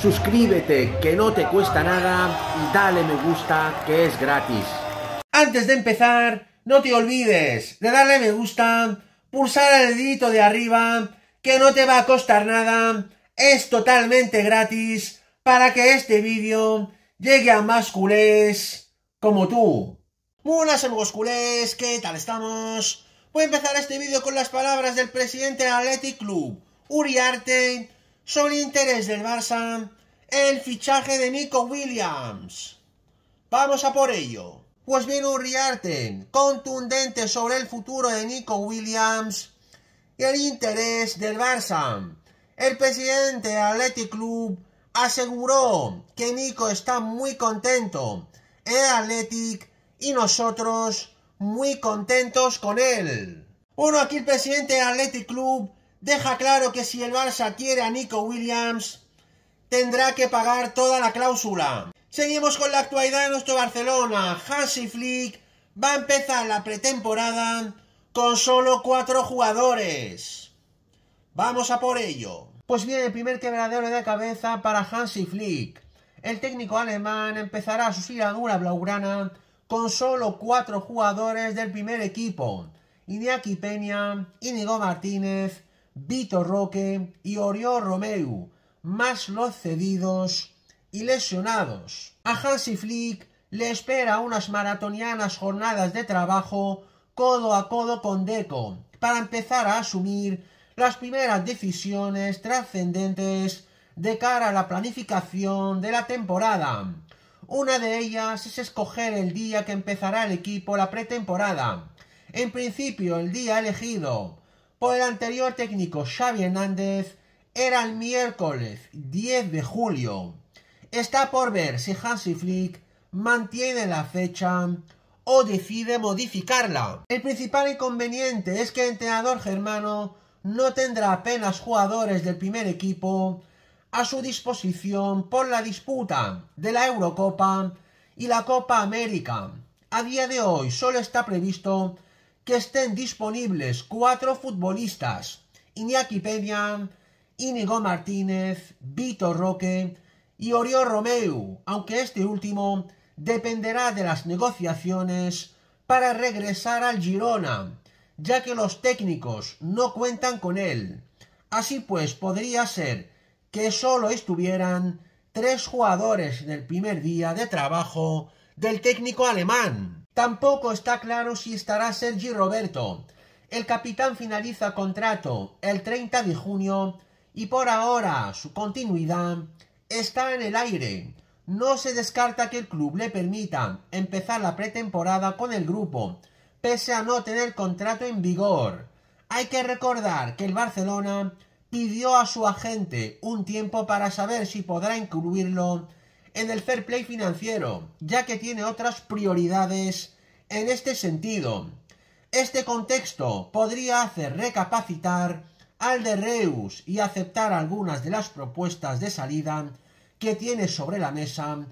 suscríbete que no te cuesta nada y dale me gusta que es gratis. Antes de empezar, no te olvides de darle me gusta, pulsar el dedito de arriba, que no te va a costar nada, es totalmente gratis para que este vídeo llegue a más culés como tú. Buenas amigos culés, ¿qué tal estamos? Voy a empezar este vídeo con las palabras del presidente del Athletic Club, Uriarte, sobre el interés del Barça, el fichaje de Nico Williams. Vamos a por ello. Pues viene un riarte contundente sobre el futuro de Nico Williams y el interés del Barça. El presidente del Athletic Club aseguró que Nico está muy contento en Athletic y nosotros muy contentos con él. Bueno, aquí el presidente del Athletic Club deja claro que si el Barça quiere a Nico Williams, tendrá que pagar toda la cláusula. Seguimos con la actualidad de nuestro Barcelona. Hansi Flick va a empezar la pretemporada con solo cuatro jugadores. Vamos a por ello. Pues bien, el primer quebradero de cabeza para Hansi Flick. El técnico alemán empezará su giradura blaugrana con solo cuatro jugadores del primer equipo. Iñaki Peña, Inigo Martínez, Vito Roque y Oriol Romeu, más los cedidos y lesionados. A Hansi Flick le espera unas maratonianas jornadas de trabajo codo a codo con Deco para empezar a asumir las primeras decisiones trascendentes de cara a la planificación de la temporada. Una de ellas es escoger el día que empezará el equipo la pretemporada. En principio, el día elegido por el anterior técnico Xavi Hernández era el miércoles 10 de julio. Está por ver si Hansi Flick mantiene la fecha o decide modificarla. El principal inconveniente es que el entrenador germano no tendrá apenas jugadores del primer equipo a su disposición por la disputa de la Eurocopa y la Copa América. A día de hoy solo está previsto estén disponibles cuatro futbolistas, Iñaki Peña, Íñigo Martínez, Vito Roque y Oriol Romeu, aunque este último dependerá de las negociaciones para regresar al Girona, ya que los técnicos no cuentan con él. Así pues, podría ser que solo estuvieran tres jugadores en el primer día de trabajo del técnico alemán. Tampoco está claro si estará Sergi Roberto. El capitán finaliza contrato el 30 de junio y por ahora su continuidad está en el aire. No se descarta que el club le permita empezar la pretemporada con el grupo, pese a no tener contrato en vigor. Hay que recordar que el Barcelona pidió a su agente un tiempo para saber si podrá incluirlo en el fair play financiero, ya que tiene otras prioridades en este sentido. Este contexto podría hacer recapacitar al de Reus y aceptar algunas de las propuestas de salida que tiene sobre la mesa,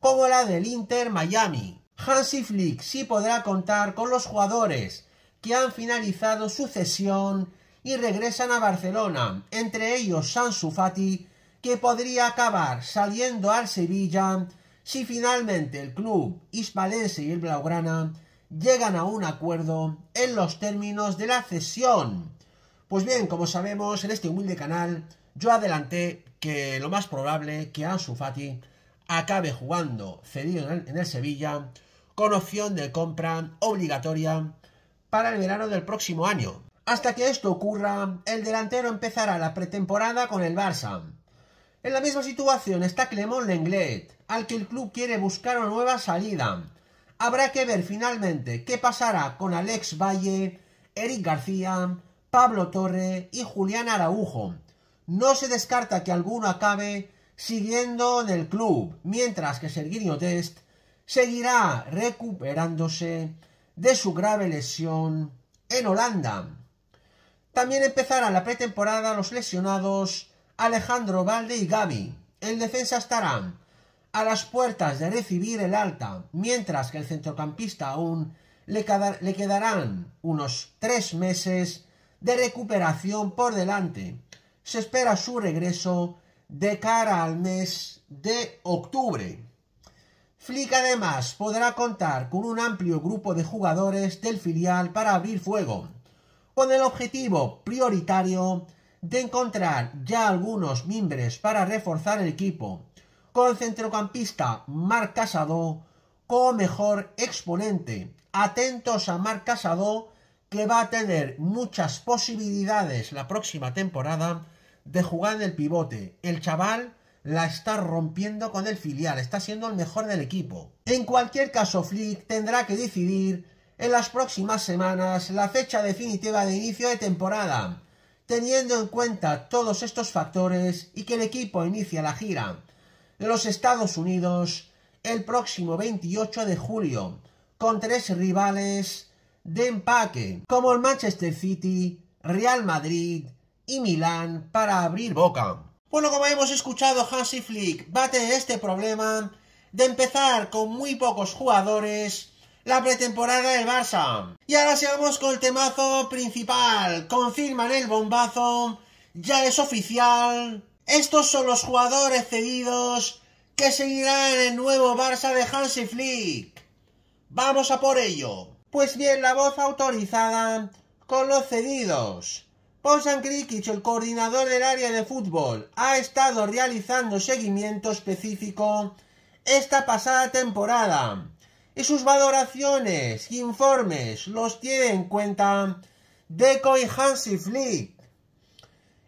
como la del Inter Miami. Hansi Flick sí podrá contar con los jugadores que han finalizado su cesión y regresan a Barcelona, entre ellos San Fati que podría acabar saliendo al Sevilla si finalmente el club hispalense y el Blaugrana llegan a un acuerdo en los términos de la cesión. Pues bien, como sabemos, en este humilde canal yo adelanté que lo más probable que Ansu acabe jugando cedido en el, en el Sevilla con opción de compra obligatoria para el verano del próximo año. Hasta que esto ocurra, el delantero empezará la pretemporada con el Barça en la misma situación está Clemón Lenglet, al que el club quiere buscar una nueva salida. Habrá que ver finalmente qué pasará con Alex Valle, Eric García, Pablo Torre y Julián Araujo. No se descarta que alguno acabe siguiendo en el club, mientras que Serginio Test seguirá recuperándose de su grave lesión en Holanda. También empezará la pretemporada los lesionados Alejandro Valde y Gaby. El defensa estarán a las puertas de recibir el alta, mientras que el centrocampista aún le, le quedarán unos tres meses de recuperación por delante. Se espera su regreso de cara al mes de octubre. Flick además podrá contar con un amplio grupo de jugadores del filial para abrir fuego, con el objetivo prioritario de encontrar ya algunos mimbres para reforzar el equipo, con el centrocampista Marc Casado como mejor exponente. Atentos a Marc Casado, que va a tener muchas posibilidades la próxima temporada de jugar en el pivote. El chaval la está rompiendo con el filial, está siendo el mejor del equipo. En cualquier caso, Flick tendrá que decidir en las próximas semanas la fecha definitiva de inicio de temporada Teniendo en cuenta todos estos factores y que el equipo inicia la gira de los Estados Unidos el próximo 28 de julio con tres rivales de empaque como el Manchester City, Real Madrid y Milán para abrir boca. Bueno, como hemos escuchado, Hansi Flick bate este problema de empezar con muy pocos jugadores la pretemporada del Barça. Y ahora sigamos con el temazo principal. Confirman el bombazo, ya es oficial. Estos son los jugadores cedidos que seguirán en el nuevo Barça de Hansi Flick. Vamos a por ello. Pues bien, la voz autorizada con los cedidos. Ponsan Krikic, el coordinador del área de fútbol, ha estado realizando seguimiento específico esta pasada temporada y sus valoraciones, informes, los tiene en cuenta Deco y Hansi Flick.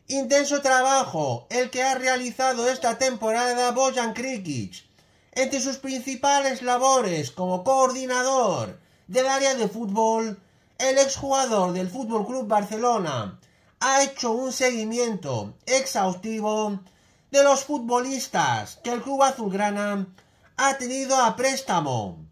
Intenso trabajo el que ha realizado esta temporada Bojan Krikic entre sus principales labores como coordinador del área de fútbol, el exjugador del Fútbol Club Barcelona ha hecho un seguimiento exhaustivo de los futbolistas que el club azulgrana ha tenido a préstamo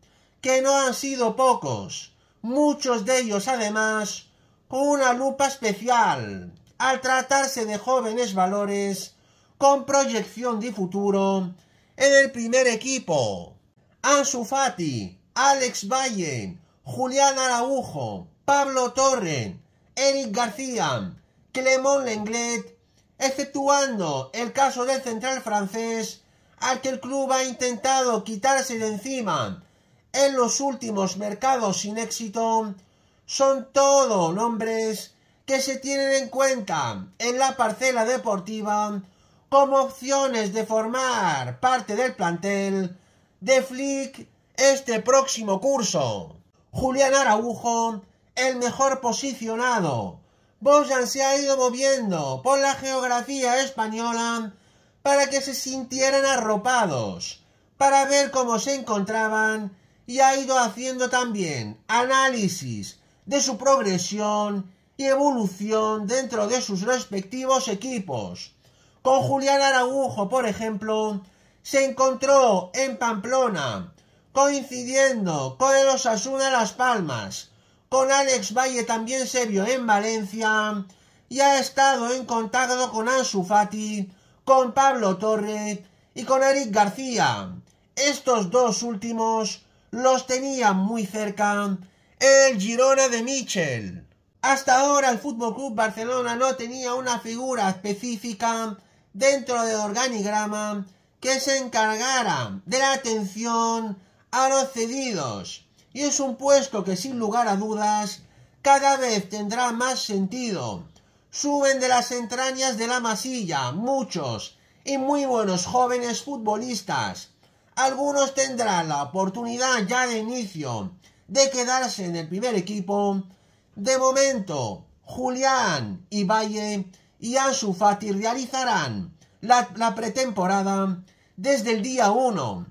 que no han sido pocos, muchos de ellos además con una lupa especial, al tratarse de jóvenes valores con proyección de futuro en el primer equipo. Ansu Fati, Alex Valle, Julián Araujo, Pablo Torren, Eric García, Clemón Lenglet, exceptuando el caso del central francés al que el club ha intentado quitarse de encima en los últimos mercados sin éxito son todo nombres que se tienen en cuenta en la parcela deportiva como opciones de formar parte del plantel de Flick este próximo curso. Julián Araujo, el mejor posicionado. Boyan se ha ido moviendo por la geografía española para que se sintieran arropados, para ver cómo se encontraban y ha ido haciendo también análisis de su progresión y evolución dentro de sus respectivos equipos. Con Julián Araujo, por ejemplo, se encontró en Pamplona, coincidiendo con el Osasuna Las Palmas. Con Alex Valle también se vio en Valencia y ha estado en contacto con Ansu Fati, con Pablo Torre y con Eric García. Estos dos últimos los tenía muy cerca el Girona de Michel. Hasta ahora el Fútbol Club Barcelona no tenía una figura específica dentro del organigrama que se encargara de la atención a los cedidos. Y es un puesto que sin lugar a dudas cada vez tendrá más sentido. Suben de las entrañas de la masilla muchos y muy buenos jóvenes futbolistas algunos tendrán la oportunidad ya de inicio de quedarse en el primer equipo. De momento, Julián y Valle y Ansu realizarán la, la pretemporada desde el día 1.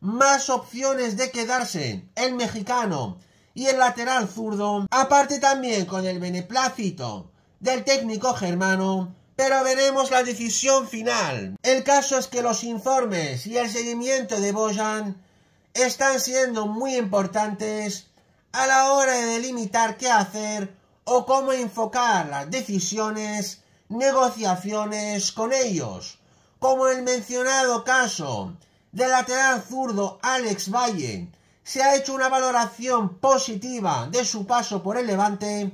Más opciones de quedarse el mexicano y el lateral zurdo, aparte también con el beneplácito del técnico germano pero veremos la decisión final. El caso es que los informes y el seguimiento de Bojan están siendo muy importantes a la hora de delimitar qué hacer o cómo enfocar las decisiones, negociaciones con ellos, como el mencionado caso del lateral zurdo Alex Valle. Se ha hecho una valoración positiva de su paso por el Levante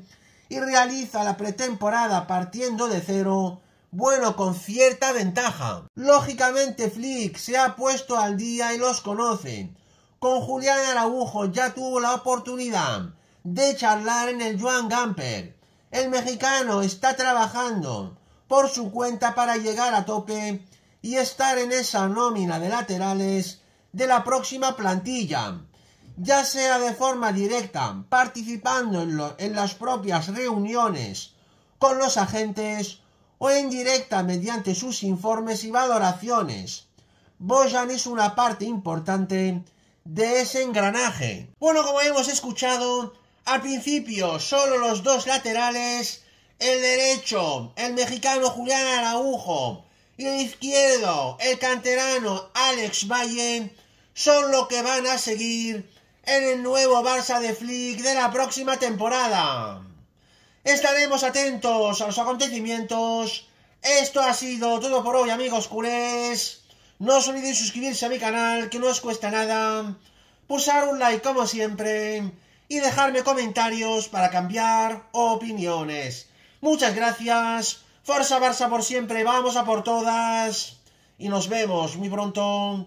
y realiza la pretemporada partiendo de cero, bueno, con cierta ventaja. Lógicamente Flick se ha puesto al día y los conocen. Con Julián Aragujo ya tuvo la oportunidad de charlar en el Juan Gamper. El mexicano está trabajando por su cuenta para llegar a tope y estar en esa nómina de laterales de la próxima plantilla ya sea de forma directa, participando en, las propias reuniones con los agentes o en directa mediante sus informes y valoraciones. Boyan es una parte importante de ese engranaje. Bueno, como hemos escuchado, al principio solo los dos laterales, el derecho, el mexicano Julián Araujo, y el izquierdo, el canterano Alex Valle, son lo que van a seguir en el nuevo Barça de Flick de la próxima temporada. Estaremos atentos a los acontecimientos. Esto ha sido todo por hoy, amigos culés. No os olvidéis suscribirse a mi canal, que no os cuesta nada. Pulsar un like como siempre. Y dejarme comentarios para cambiar opiniones. Muchas gracias. Forza Barça por siempre. Vamos a por todas. Y nos vemos muy pronto